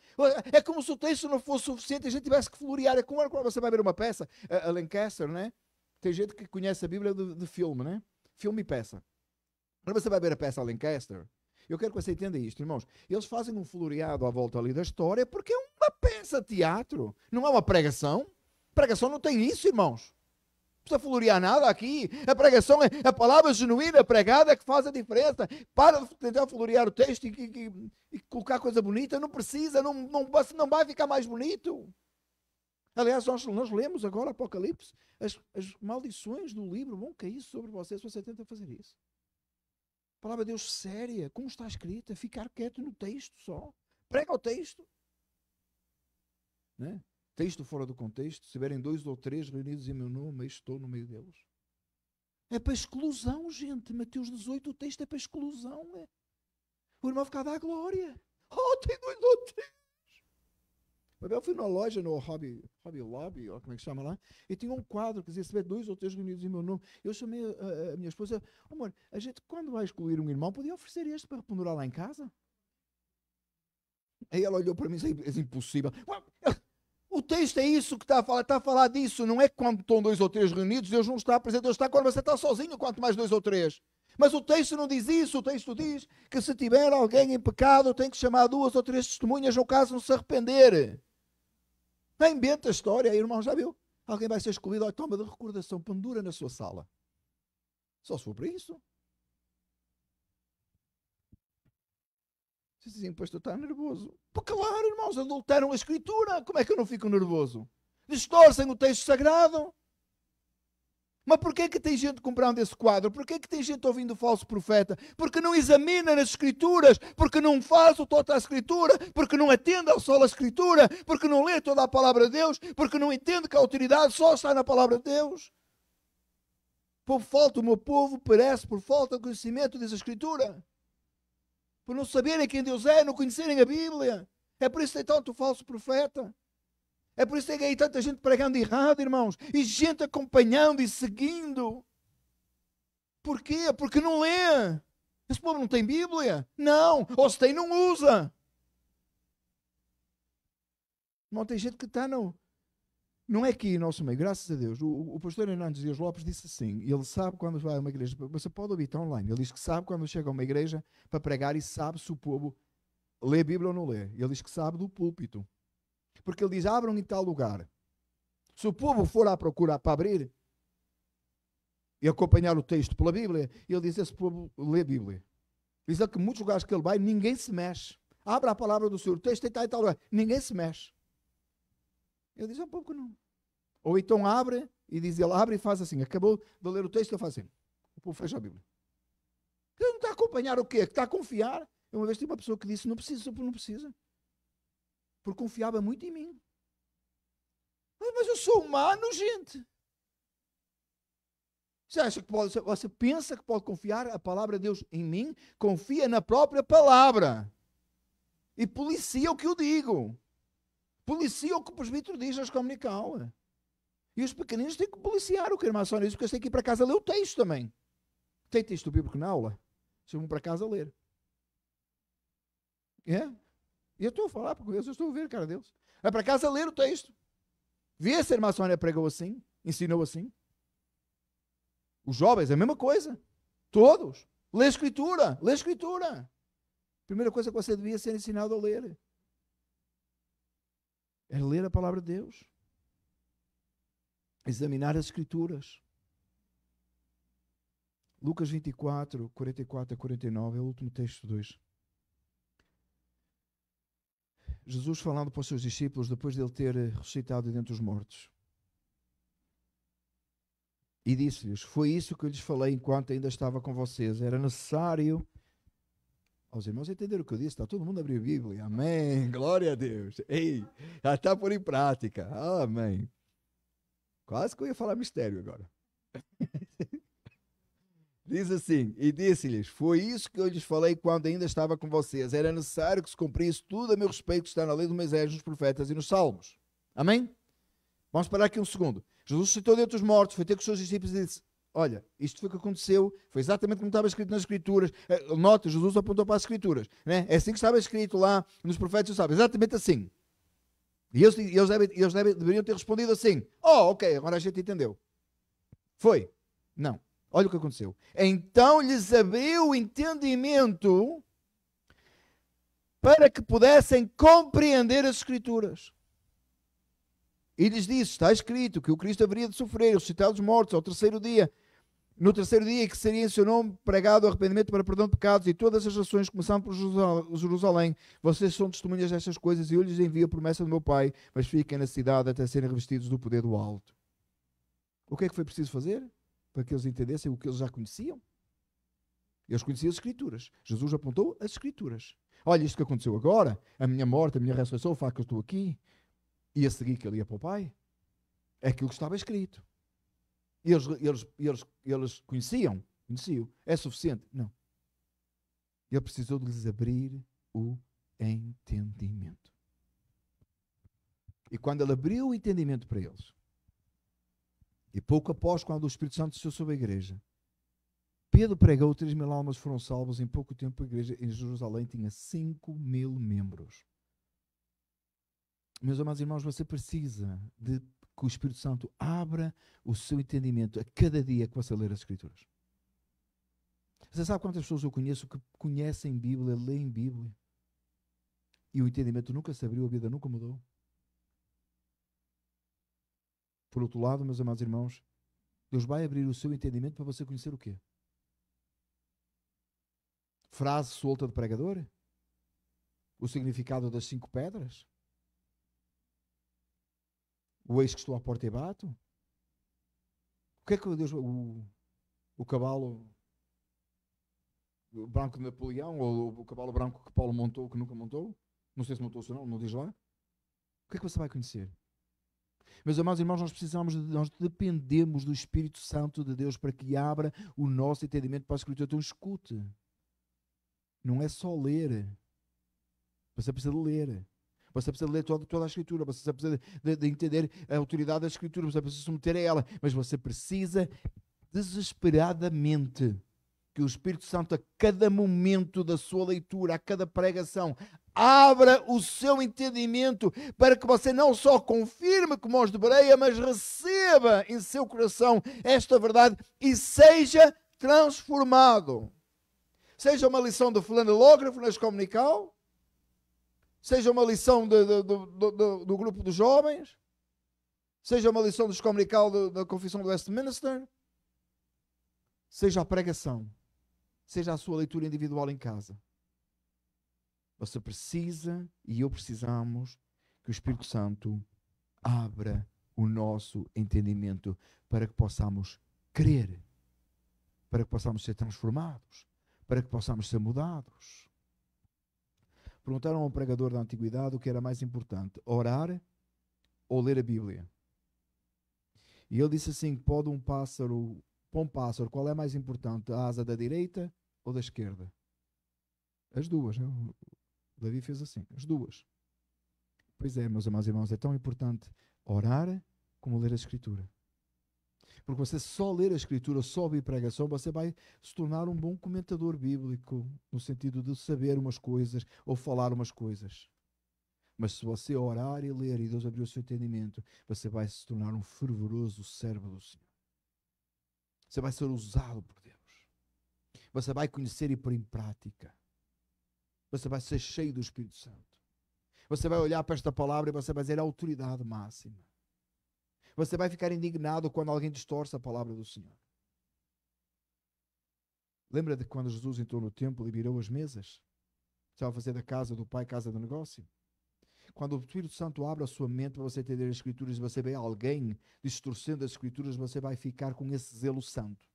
Speaker 1: É, é como se o texto não fosse suficiente e a gente tivesse que florear. É como você vai ver uma peça, é, a Lancaster, né? Tem gente que conhece a Bíblia de, de filme, né? Filme e peça. Quando você vai ver a peça Lancaster, eu quero que você entenda isto, irmãos. Eles fazem um floreado à volta ali da história porque é uma peça de teatro, não é uma pregação. Pregação não tem isso, irmãos precisa florear nada aqui. A é pregação é a é palavra genuína é pregada que faz a diferença. Para de tentar florear o texto e, e, e colocar coisa bonita. Não precisa, não, não, não vai ficar mais bonito. Aliás, nós, nós lemos agora Apocalipse. As, as maldições do livro vão cair sobre você se você tenta fazer isso. palavra de Deus séria, como está escrita, ficar quieto no texto só. Prega o texto. Né? texto fora do contexto, se tiverem dois ou três reunidos em meu nome, estou no meio deles. É para exclusão, gente. Mateus 18, o texto é para exclusão. É. O irmão fica a glória. Oh, tem dois ou três. O Abel foi numa loja no Hobby, Hobby Lobby, ou como é que chama lá, e tinha um quadro que dizia se tiver dois ou três reunidos em meu nome. Eu chamei a, a minha esposa, oh, amor, a gente quando vai excluir um irmão, podia oferecer este para pendurar lá em casa? Aí ela olhou para mim e disse, é impossível. O texto é isso que está a falar, está a falar disso, não é quando estão dois ou três reunidos, Deus não está presente, Deus está quando você está sozinho, quanto mais dois ou três. Mas o texto não diz isso, o texto diz que se tiver alguém em pecado, tem que chamar duas ou três testemunhas, no caso, não se arrepender. em inventa a história, irmão, já viu? Alguém vai ser escolhido, olha, toma de recordação, pendura na sua sala. Só se for para isso. Dizem, assim, pois tu está nervoso. Pô, claro, irmãos, adulteram a Escritura. Como é que eu não fico nervoso? Distorcem o texto sagrado. Mas porquê é que tem gente comprando esse quadro? Porquê é que tem gente ouvindo o falso profeta? Porque não examina nas Escrituras, porque não faz o toto à Escritura, porque não atende ao sol a Escritura, porque não lê toda a palavra de Deus, porque não entende que a autoridade só está na palavra de Deus. Por falta, o meu povo perece por falta de conhecimento, diz a Escritura por não saberem quem Deus é, não conhecerem a Bíblia. É por isso que tem tanto falso profeta. É por isso que tem tanta gente pregando errado, irmãos, e gente acompanhando e seguindo. Porquê? Porque não lê. Esse povo não tem Bíblia? Não. Ou se tem, não usa. Não tem gente que está no, não é que em nosso meio, graças a Deus, o, o pastor Hernandes Dias Lopes disse assim: ele sabe quando vai a uma igreja, você pode ouvir está online. Ele diz que sabe quando chega a uma igreja para pregar e sabe se o povo lê a Bíblia ou não lê. Ele diz que sabe do púlpito. Porque ele diz: abram em tal lugar. Se o povo for à procura para abrir e acompanhar o texto pela Bíblia, ele diz: esse povo lê a Bíblia. Diz que muitos lugares que ele vai, ninguém se mexe. Abra a palavra do Senhor, o texto está é em tal lugar, ninguém se mexe. Ele diz, há oh, pouco não. Ou então abre e diz, ele abre e faz assim. Acabou de ler o texto, ele faz assim. O povo fecha a Bíblia. Ele não está a acompanhar o quê? Está a confiar. Eu uma vez tive uma pessoa que disse, não precisa, não precisa. Porque confiava muito em mim. Ah, mas eu sou humano, gente. Você acha que pode, você pensa que pode confiar a palavra de Deus em mim? Confia na própria palavra. E policia o que eu digo. Policia o que o presbítero diz comunicá comunical. E os pequeninos têm que policiar o que a irmã Sónia diz, porque eles têm que ir para casa ler o texto também. Tem texto bíblico na aula? Eles vão para casa ler. É? E eu estou a falar porque eu estou a ver, cara Deus. é para casa ler o texto. Vê se a irmã Sónia pregou assim, ensinou assim. Os jovens, a mesma coisa. Todos. Lê a Escritura, lê a Escritura. Primeira coisa que você devia ser ensinado a ler. É ler a palavra de Deus. Examinar as Escrituras. Lucas 24, 44 a 49, é o último texto hoje. Jesus falando para os seus discípulos depois de ele ter eh, ressuscitado dentre os mortos. E disse-lhes: Foi isso que eu lhes falei enquanto ainda estava com vocês. Era necessário os irmãos entenderam o que eu disse? Está todo mundo abrindo a Bíblia. Amém. Glória a Deus. Ei, já está por em prática. Amém. Quase que eu ia falar mistério agora. Diz assim: E disse-lhes: Foi isso que eu lhes falei quando ainda estava com vocês. Era necessário que se cumprisse tudo a meu respeito que está na lei de Moisés, nos profetas e nos salmos. Amém? Vamos parar aqui um segundo. Jesus citou dentre os mortos, foi ter com os seus discípulos e disse: Olha, isto foi o que aconteceu, foi exatamente como estava escrito nas Escrituras. Eh, Nota, Jesus apontou para as Escrituras. Né? É assim que estava escrito lá nos profetas, sabe? Exatamente assim. E eles, eles, devem, eles devem, deveriam ter respondido assim: Oh, ok, agora a gente entendeu. Foi. Não. Olha o que aconteceu. Então lhes abriu o entendimento para que pudessem compreender as Escrituras. E lhes disse: Está escrito que o Cristo haveria de sofrer, ressuscitar dos mortos ao terceiro dia, no terceiro dia, que seria em seu nome pregado o arrependimento para perdão de pecados e todas as nações, começaram por Jerusalém. Vocês são testemunhas destas coisas e eu lhes envio a promessa do meu Pai, mas fiquem na cidade até serem revestidos do poder do alto. O que é que foi preciso fazer para que eles entendessem o que eles já conheciam? Eles conheciam as Escrituras. Jesus apontou as Escrituras. Olha isto que aconteceu agora, a minha morte, a minha ressurreição, o facto que eu estou aqui, e a seguir que ele ia para o Pai. É aquilo que estava escrito. E eles, eles, eles, eles conheciam, conheciam. É suficiente? Não. Ele precisou de lhes abrir o entendimento. E quando ele abriu o entendimento para eles, e pouco após, quando o Espírito Santo desceu sobre a igreja, Pedro pregou, 3 mil almas foram salvas. Em pouco tempo, a igreja em Jerusalém tinha 5 mil membros. Meus amados irmãos, você precisa de que o Espírito Santo abra o seu entendimento a cada dia que você ler as Escrituras. Você sabe quantas pessoas eu conheço que conhecem Bíblia, leem Bíblia? E o entendimento nunca se abriu, a vida nunca mudou. Por outro lado, meus amados irmãos, Deus vai abrir o seu entendimento para você conhecer o quê? Frase solta de pregador? O significado das cinco pedras? O eis que estou à porta e bato? O que é que Deus. O, o cavalo branco de Napoleão ou o cavalo branco que Paulo montou, que nunca montou? Não sei se montou ou não, não diz lá. O que é que você vai conhecer? Meus amados irmãos, nós precisamos, de, nós dependemos do Espírito Santo de Deus para que abra o nosso entendimento para a Escritura. Então escute. Não é só ler. Você precisa de ler você precisa ler toda, toda a Escritura, você precisa de, de entender a autoridade da Escritura, você precisa se submeter a ela, mas você precisa desesperadamente que o Espírito Santo, a cada momento da sua leitura, a cada pregação, abra o seu entendimento para que você não só confirme como os de Bereia, mas receba em seu coração esta verdade e seja transformado. Seja uma lição do flanelógrafo nas comunical, seja uma lição de, de, de, do, do grupo dos jovens, seja uma lição do Escomerical da Confissão do Westminster, seja a pregação, seja a sua leitura individual em casa. Você precisa e eu precisamos que o Espírito Santo abra o nosso entendimento para que possamos crer, para que possamos ser transformados, para que possamos ser mudados. Perguntaram ao pregador da antiguidade o que era mais importante: orar ou ler a Bíblia. E ele disse assim: pode um pássaro, para um pássaro, qual é mais importante, a asa da direita ou da esquerda? As duas, né? O Davi fez assim: as duas. Pois é, meus amados irmãos, é tão importante orar como ler a Escritura. Porque você só ler a Escritura, só ouvir pregação, você vai se tornar um bom comentador bíblico, no sentido de saber umas coisas ou falar umas coisas. Mas se você orar e ler e Deus abrir o seu entendimento, você vai se tornar um fervoroso servo do Senhor. Você vai ser usado por Deus. Você vai conhecer e pôr em prática. Você vai ser cheio do Espírito Santo. Você vai olhar para esta palavra e você vai dizer é autoridade máxima. Você vai ficar indignado quando alguém distorce a palavra do Senhor. Lembra de quando Jesus entrou no templo e virou as mesas? Estava a fazer da casa do Pai casa do negócio? Quando o Espírito Santo abre a sua mente para você entender as Escrituras e você vê alguém distorcendo as Escrituras, você vai ficar com esse zelo santo.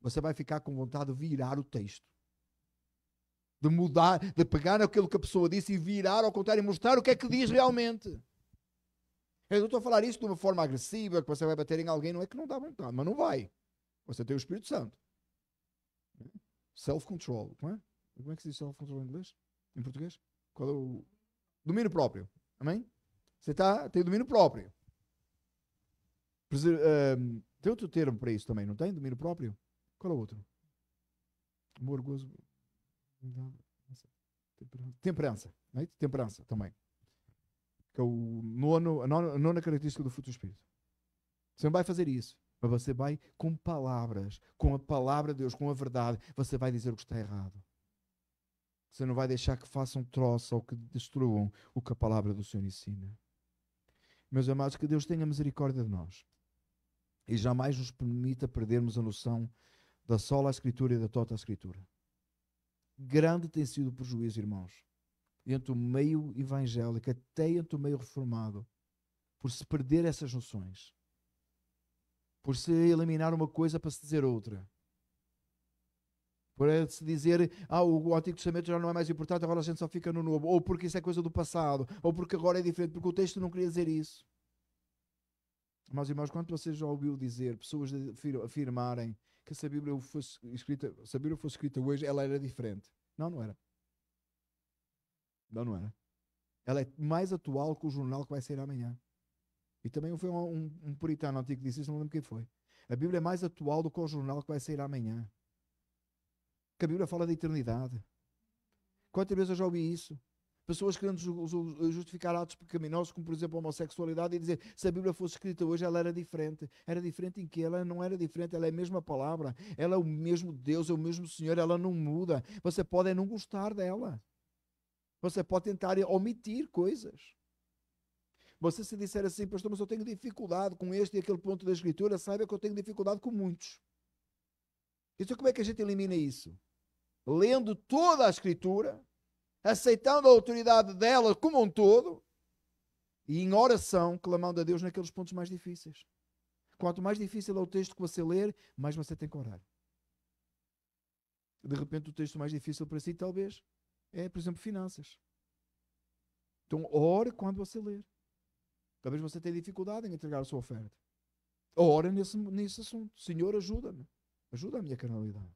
Speaker 1: Você vai ficar com vontade de virar o texto. De mudar, de pegar aquilo que a pessoa disse e virar ao contrário e mostrar o que é que diz realmente. Eu a falar isso de uma forma agressiva, que você vai bater em alguém, não é que não dá vontade, mas não vai. Você tem o Espírito Santo. Self-control, não é? Como é que se diz self-control em inglês? Em português? Qual é o. Domínio próprio. Amém? Você tá, tem domínio próprio. Preser, ehm, tem outro termo para isso também, não tem? Domínio próprio? Qual é o outro? Amor, gozo. Temperança. Temperança, não é? Temperança também que é o nono, a, nona, a nona característica do fruto do Espírito. Você não vai fazer isso, mas você vai com palavras, com a palavra de Deus, com a verdade, você vai dizer o que está errado. Você não vai deixar que façam troça ou que destruam o que a palavra do Senhor ensina. Meus amados, que Deus tenha misericórdia de nós e jamais nos permita perdermos a noção da sola Escritura e da tota Escritura. Grande tem sido o prejuízo, irmãos dentro do meio evangélico, até entre o meio reformado, por se perder essas noções, por se eliminar uma coisa para se dizer outra, por se dizer, ah, o Antigo Testamento já não é mais importante, agora a gente só fica no Novo, ou porque isso é coisa do passado, ou porque agora é diferente, porque o texto não queria dizer isso. Mas, irmãos, quanto vocês já ouviu dizer pessoas afirmarem que se a Bíblia fosse escrita, se a Bíblia fosse escrita hoje, ela era diferente? Não, não era. Não, era. É, né? Ela é mais atual que o jornal que vai sair amanhã. E também foi um, um, um puritano antigo que disse isso, não lembro quem foi. A Bíblia é mais atual do que o jornal que vai sair amanhã. Que a Bíblia fala da eternidade. Quantas vezes eu já ouvi isso? Pessoas querendo justificar atos pecaminosos, como por exemplo a homossexualidade, e dizer se a Bíblia fosse escrita hoje ela era diferente. Era diferente em que? Ela não era diferente, ela é a mesma palavra, ela é o mesmo Deus, é o mesmo Senhor, ela não muda. Você pode não gostar dela. Você pode tentar omitir coisas. Você se disser assim, pastor, mas eu tenho dificuldade com este e aquele ponto da escritura, saiba que eu tenho dificuldade com muitos. Então como é que a gente elimina isso? Lendo toda a escritura, aceitando a autoridade dela como um todo, e em oração, clamando a Deus naqueles pontos mais difíceis. Quanto mais difícil é o texto que você ler, mais você tem que orar. De repente o texto mais difícil para si, talvez, é, por exemplo, finanças. Então, ore quando você ler. Talvez você tenha dificuldade em entregar a sua oferta. Ore nesse, nesse assunto. Senhor, ajuda-me. Ajuda a minha carnalidade.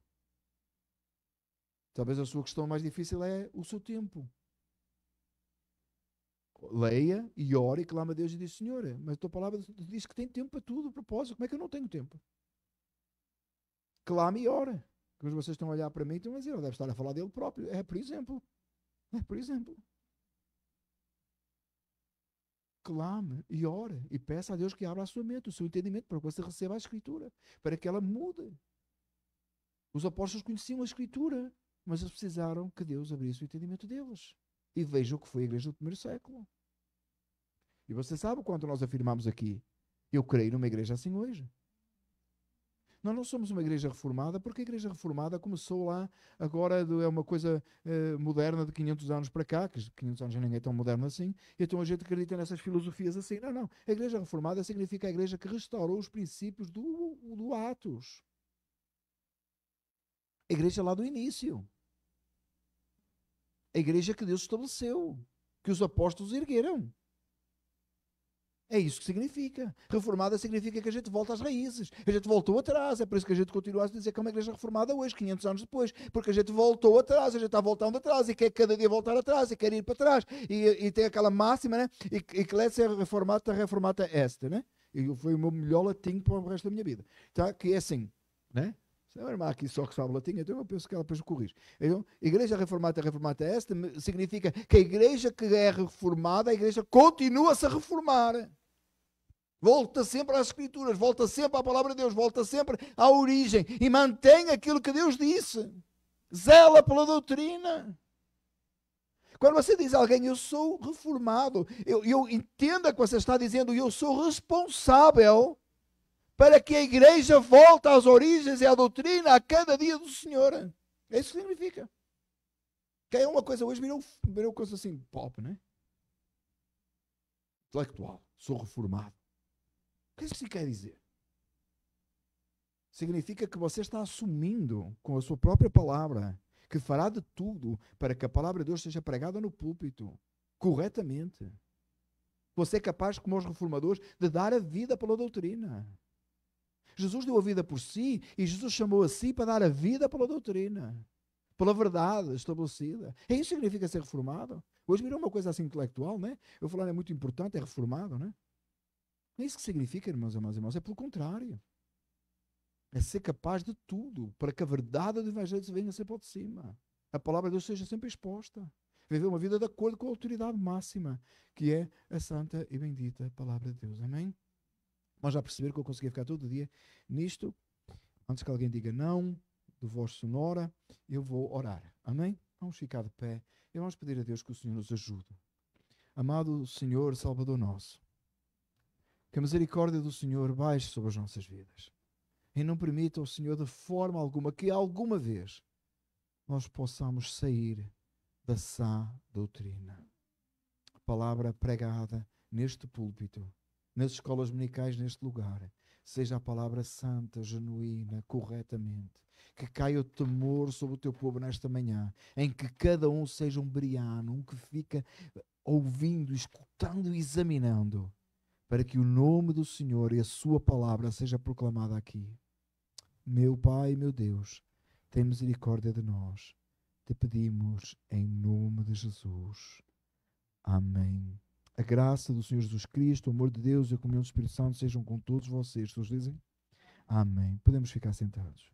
Speaker 1: Talvez a sua questão mais difícil é o seu tempo. Leia e ore e clama a Deus e diz: Senhor, mas a tua palavra diz que tem tempo para tudo, propósito. Como é que eu não tenho tempo? Clame e ore. Mas vocês estão a olhar para mim e estão a dizer, ele deve estar a falar dele próprio. É, por exemplo. É, por exemplo. Clame e ore e peça a Deus que abra a sua mente, o seu entendimento, para que você receba a Escritura, para que ela mude. Os apóstolos conheciam a Escritura, mas eles precisaram que Deus abrisse o entendimento deles. E veja o que foi a igreja do primeiro século. E você sabe quando quanto nós afirmamos aqui. Eu creio numa igreja assim hoje. Nós não somos uma igreja reformada, porque a igreja reformada começou lá, agora é uma coisa eh, moderna de 500 anos para cá, que 500 anos já ninguém é tão moderno assim, então a gente acredita nessas filosofias assim. Não, não. A igreja reformada significa a igreja que restaurou os princípios do, do Atos. A igreja lá do início. A igreja que Deus estabeleceu, que os apóstolos ergueram. É isso que significa. Reformada significa que a gente volta às raízes. A gente voltou atrás. É por isso que a gente continua a dizer que é uma igreja reformada hoje, 500 anos depois. Porque a gente voltou atrás, a gente está voltando atrás e quer cada dia voltar atrás e quer ir para trás. E, e tem aquela máxima, né? E, eclésia reformata, reformata é esta, né? E foi o meu melhor latim para o resto da minha vida. Tá? Que é assim, né? Se não irmã é aqui só que fala latim, então eu penso que ela depois corrige. Então, igreja reformada, reformada é esta, significa que a igreja que é reformada, a igreja continua-se a reformar. Volta sempre às Escrituras, volta sempre à palavra de Deus, volta sempre à origem e mantém aquilo que Deus disse. Zela pela doutrina. Quando você diz a alguém, eu sou reformado, eu, eu entenda que você está dizendo, eu sou responsável para que a igreja volte às origens e à doutrina a cada dia do Senhor. É isso que significa. Que é uma coisa, hoje virou, virou coisa assim, pop, né? Intelectual, sou reformado. O que é que isso quer dizer? Significa que você está assumindo com a sua própria palavra que fará de tudo para que a palavra de Deus seja pregada no púlpito corretamente. Você é capaz, como os reformadores, de dar a vida pela doutrina. Jesus deu a vida por si e Jesus chamou a si para dar a vida pela doutrina, pela verdade estabelecida. É isso que significa ser reformado. Hoje virou uma coisa assim intelectual, né? Eu falar é muito importante, é reformado, né? Não é isso que significa, irmãos e irmãos, é pelo contrário. É ser capaz de tudo para que a verdade do Evangelho se venha sempre ao de cima. A palavra de Deus seja sempre exposta. Viver uma vida de acordo com a autoridade máxima, que é a santa e bendita palavra de Deus. Amém? nós já perceber que eu conseguia ficar todo dia nisto. Antes que alguém diga não, do voz sonora, eu vou orar. Amém? Vamos ficar de pé e vamos pedir a Deus que o Senhor nos ajude. Amado Senhor, Salvador nosso, que a misericórdia do Senhor baixe sobre as nossas vidas. E não permita ao Senhor, de forma alguma, que alguma vez nós possamos sair da sã doutrina. A palavra pregada neste púlpito nas escolas dominicais neste lugar seja a palavra santa, genuína, corretamente. Que caia o temor sobre o teu povo nesta manhã, em que cada um seja um briano, um que fica ouvindo, escutando e examinando, para que o nome do Senhor e a sua palavra seja proclamada aqui. Meu Pai, meu Deus, tem misericórdia de nós. Te pedimos em nome de Jesus. Amém. A graça do Senhor Jesus Cristo, o amor de Deus e a comunhão do Espírito Santo sejam com todos vocês. Todos dizem? Amém. Podemos ficar sentados.